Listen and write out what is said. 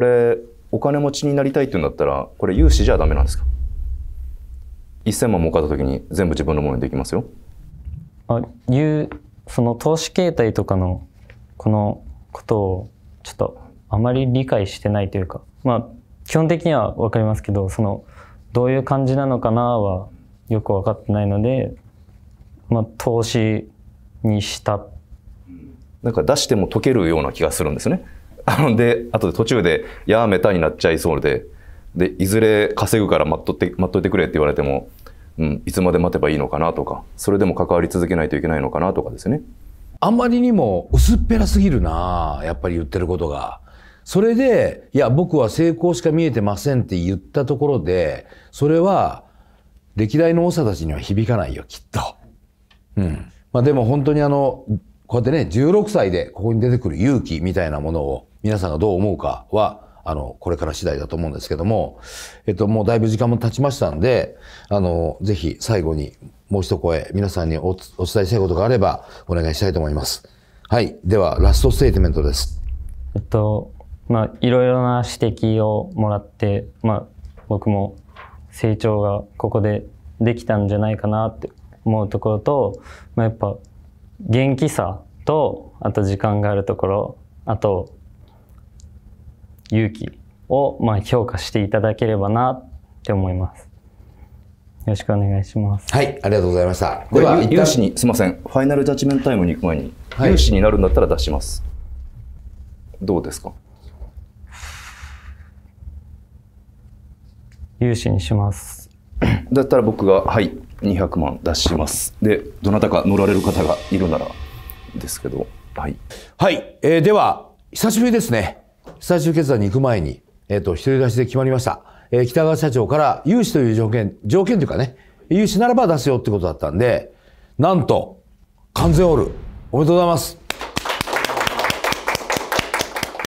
これお金持ちになりたいって言うんだったらこれ融資じゃダメなんですか1000万儲かった時に全部自分のものにできますよあいうその投資形態とかのこのことをちょっとあまり理解してないというかまあ基本的には分かりますけどそのどういう感じなのかなはよく分かってないのでまあ投資にしたなんか出しても解けるような気がするんですねあので、あとで途中で、やめたになっちゃいそうで、で、いずれ稼ぐから待っとって、待っといてくれって言われても、うん、いつまで待てばいいのかなとか、それでも関わり続けないといけないのかなとかですね。あんまりにも薄っぺらすぎるなやっぱり言ってることが。それで、いや、僕は成功しか見えてませんって言ったところで、それは、歴代の長たちには響かないよ、きっと。うん。まあでも本当にあの、こうやってね、16歳でここに出てくる勇気みたいなものを皆さんがどう思うかは、あの、これから次第だと思うんですけども、えっと、もうだいぶ時間も経ちましたんで、あの、ぜひ最後にもう一声皆さんにお伝えしたいことがあればお願いしたいと思います。はい。では、ラストステートメントです。えっと、まあ、いろいろな指摘をもらって、まあ、僕も成長がここでできたんじゃないかなって思うところと、まあ、やっぱ元気さとあと時間があるところあと勇気をまあ評価していただければなって思います。よろしくお願いします。はい、ありがとうございました。では、有志に、すみません、ファイナルジャッジメントタイムに行く前に、はい、有志になるんだったら出します。どうですか有志にします。だったら僕が、はい、200万出しますでどなたか乗られる方がいるならですけどはい、はいえー、では久しぶりですね最終決断に行く前に、えっ、ー、と一人出しで決まりました、えー、北川社長から融資という条件条件というかね融資ならば出すよってことだったんでなんと完全オールおめでとうございます